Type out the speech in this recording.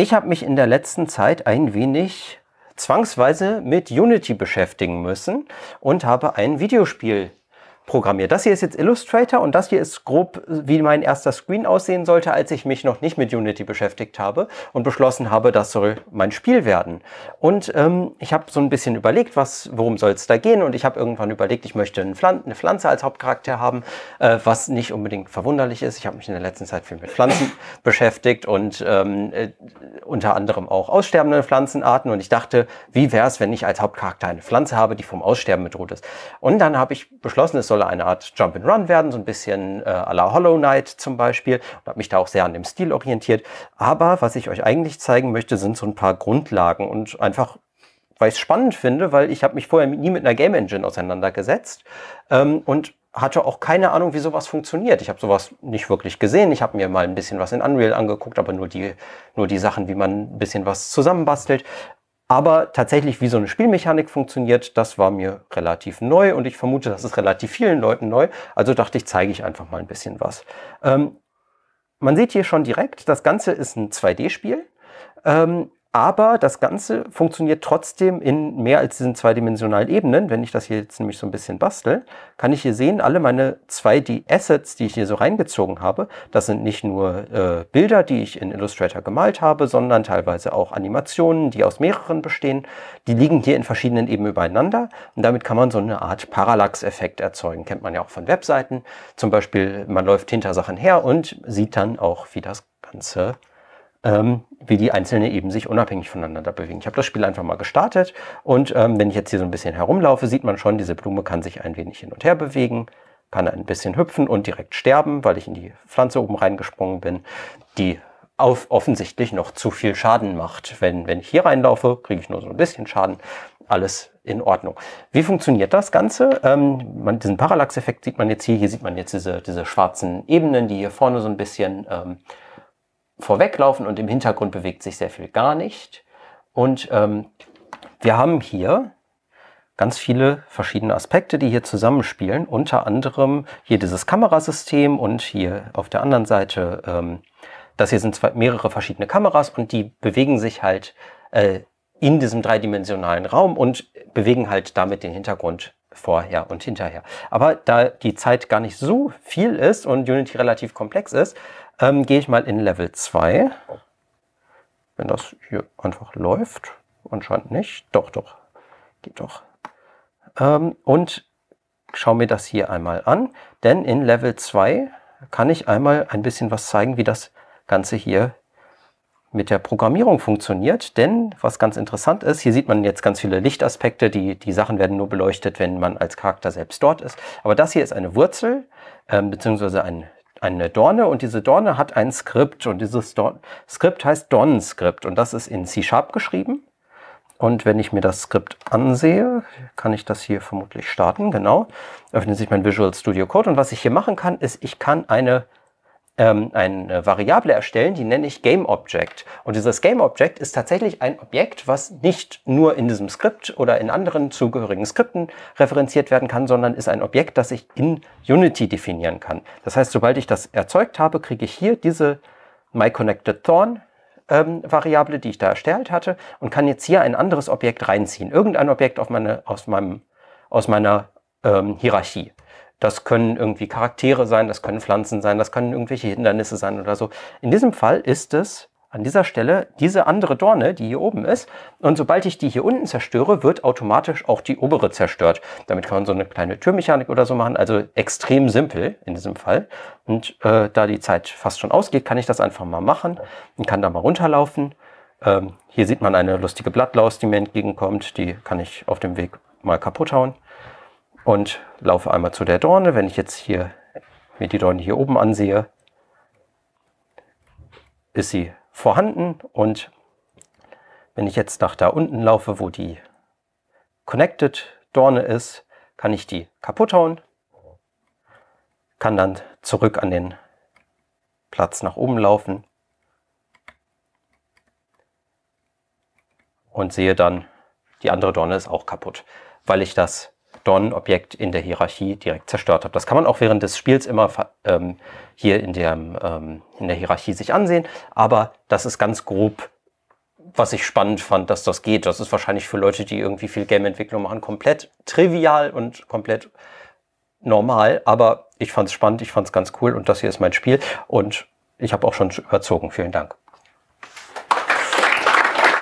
Ich habe mich in der letzten Zeit ein wenig zwangsweise mit Unity beschäftigen müssen und habe ein Videospiel programmiert. Das hier ist jetzt Illustrator und das hier ist grob, wie mein erster Screen aussehen sollte, als ich mich noch nicht mit Unity beschäftigt habe und beschlossen habe, das soll mein Spiel werden. Und ähm, ich habe so ein bisschen überlegt, was, worum soll es da gehen und ich habe irgendwann überlegt, ich möchte eine Pflanze als Hauptcharakter haben, äh, was nicht unbedingt verwunderlich ist. Ich habe mich in der letzten Zeit viel mit Pflanzen beschäftigt und ähm, äh, unter anderem auch aussterbende Pflanzenarten und ich dachte, wie wäre es, wenn ich als Hauptcharakter eine Pflanze habe, die vom Aussterben bedroht ist. Und dann habe ich beschlossen, es soll soll eine Art Jump and Run werden, so ein bisschen äh, à la Hollow Knight zum Beispiel. Und habe mich da auch sehr an dem Stil orientiert. Aber was ich euch eigentlich zeigen möchte, sind so ein paar Grundlagen und einfach weil ich es spannend finde, weil ich habe mich vorher nie mit einer Game Engine auseinandergesetzt ähm, und hatte auch keine Ahnung, wie sowas funktioniert. Ich habe sowas nicht wirklich gesehen. Ich habe mir mal ein bisschen was in Unreal angeguckt, aber nur die, nur die Sachen, wie man ein bisschen was zusammenbastelt. Aber tatsächlich, wie so eine Spielmechanik funktioniert, das war mir relativ neu und ich vermute, das ist relativ vielen Leuten neu. Also dachte ich, zeige ich einfach mal ein bisschen was. Ähm, man sieht hier schon direkt, das Ganze ist ein 2D-Spiel. Ähm, aber das Ganze funktioniert trotzdem in mehr als diesen zweidimensionalen Ebenen. Wenn ich das hier jetzt nämlich so ein bisschen bastel, kann ich hier sehen, alle meine 2D-Assets, die ich hier so reingezogen habe, das sind nicht nur äh, Bilder, die ich in Illustrator gemalt habe, sondern teilweise auch Animationen, die aus mehreren bestehen. Die liegen hier in verschiedenen Ebenen übereinander und damit kann man so eine Art Parallax-Effekt erzeugen. Kennt man ja auch von Webseiten. Zum Beispiel, man läuft hinter Sachen her und sieht dann auch, wie das Ganze äh, ähm, wie die einzelnen Ebenen sich unabhängig voneinander bewegen. Ich habe das Spiel einfach mal gestartet und ähm, wenn ich jetzt hier so ein bisschen herumlaufe, sieht man schon, diese Blume kann sich ein wenig hin und her bewegen, kann ein bisschen hüpfen und direkt sterben, weil ich in die Pflanze oben reingesprungen bin, die auf offensichtlich noch zu viel Schaden macht. Wenn, wenn ich hier reinlaufe, kriege ich nur so ein bisschen Schaden. Alles in Ordnung. Wie funktioniert das Ganze? Ähm, man, diesen Parallax-Effekt sieht man jetzt hier. Hier sieht man jetzt diese, diese schwarzen Ebenen, die hier vorne so ein bisschen ähm, vorweglaufen und im Hintergrund bewegt sich sehr viel gar nicht. Und ähm, wir haben hier ganz viele verschiedene Aspekte, die hier zusammenspielen. Unter anderem hier dieses Kamerasystem und hier auf der anderen Seite, ähm, das hier sind zwei, mehrere verschiedene Kameras und die bewegen sich halt äh, in diesem dreidimensionalen Raum und bewegen halt damit den Hintergrund vorher und hinterher. Aber da die Zeit gar nicht so viel ist und Unity relativ komplex ist, ähm, Gehe ich mal in Level 2. Wenn das hier einfach läuft. Anscheinend nicht. Doch, doch. Geht doch. Ähm, und schaue mir das hier einmal an. Denn in Level 2 kann ich einmal ein bisschen was zeigen, wie das Ganze hier mit der Programmierung funktioniert. Denn was ganz interessant ist, hier sieht man jetzt ganz viele Lichtaspekte. Die, die Sachen werden nur beleuchtet, wenn man als Charakter selbst dort ist. Aber das hier ist eine Wurzel, ähm, beziehungsweise ein eine Dorne und diese Dorne hat ein Skript und dieses Dor Skript heißt Don-Skript und das ist in C-Sharp geschrieben. Und wenn ich mir das Skript ansehe, kann ich das hier vermutlich starten, genau. Öffnet sich mein Visual Studio Code und was ich hier machen kann, ist, ich kann eine ähm, eine äh, Variable erstellen, die nenne ich GameObject. Und dieses GameObject ist tatsächlich ein Objekt, was nicht nur in diesem Skript oder in anderen zugehörigen Skripten referenziert werden kann, sondern ist ein Objekt, das ich in Unity definieren kann. Das heißt, sobald ich das erzeugt habe, kriege ich hier diese MyConnectedThorn ähm, Variable, die ich da erstellt hatte und kann jetzt hier ein anderes Objekt reinziehen. Irgendein Objekt auf meine, aus, meinem, aus meiner ähm, Hierarchie. Das können irgendwie Charaktere sein, das können Pflanzen sein, das können irgendwelche Hindernisse sein oder so. In diesem Fall ist es an dieser Stelle diese andere Dorne, die hier oben ist. Und sobald ich die hier unten zerstöre, wird automatisch auch die obere zerstört. Damit kann man so eine kleine Türmechanik oder so machen. Also extrem simpel in diesem Fall. Und äh, da die Zeit fast schon ausgeht, kann ich das einfach mal machen und kann da mal runterlaufen. Ähm, hier sieht man eine lustige Blattlaus, die mir entgegenkommt. Die kann ich auf dem Weg mal kaputt hauen und laufe einmal zu der Dorne. Wenn ich jetzt hier mir die Dorne hier oben ansehe, ist sie vorhanden und wenn ich jetzt nach da unten laufe, wo die Connected Dorne ist, kann ich die kaputt hauen, kann dann zurück an den Platz nach oben laufen und sehe dann, die andere Dorne ist auch kaputt, weil ich das Don-Objekt in der Hierarchie direkt zerstört habe. Das kann man auch während des Spiels immer ähm, hier in der, ähm, in der Hierarchie sich ansehen, aber das ist ganz grob, was ich spannend fand, dass das geht. Das ist wahrscheinlich für Leute, die irgendwie viel Game-Entwicklung machen, komplett trivial und komplett normal, aber ich fand es spannend, ich fand es ganz cool und das hier ist mein Spiel und ich habe auch schon überzogen. Vielen Dank.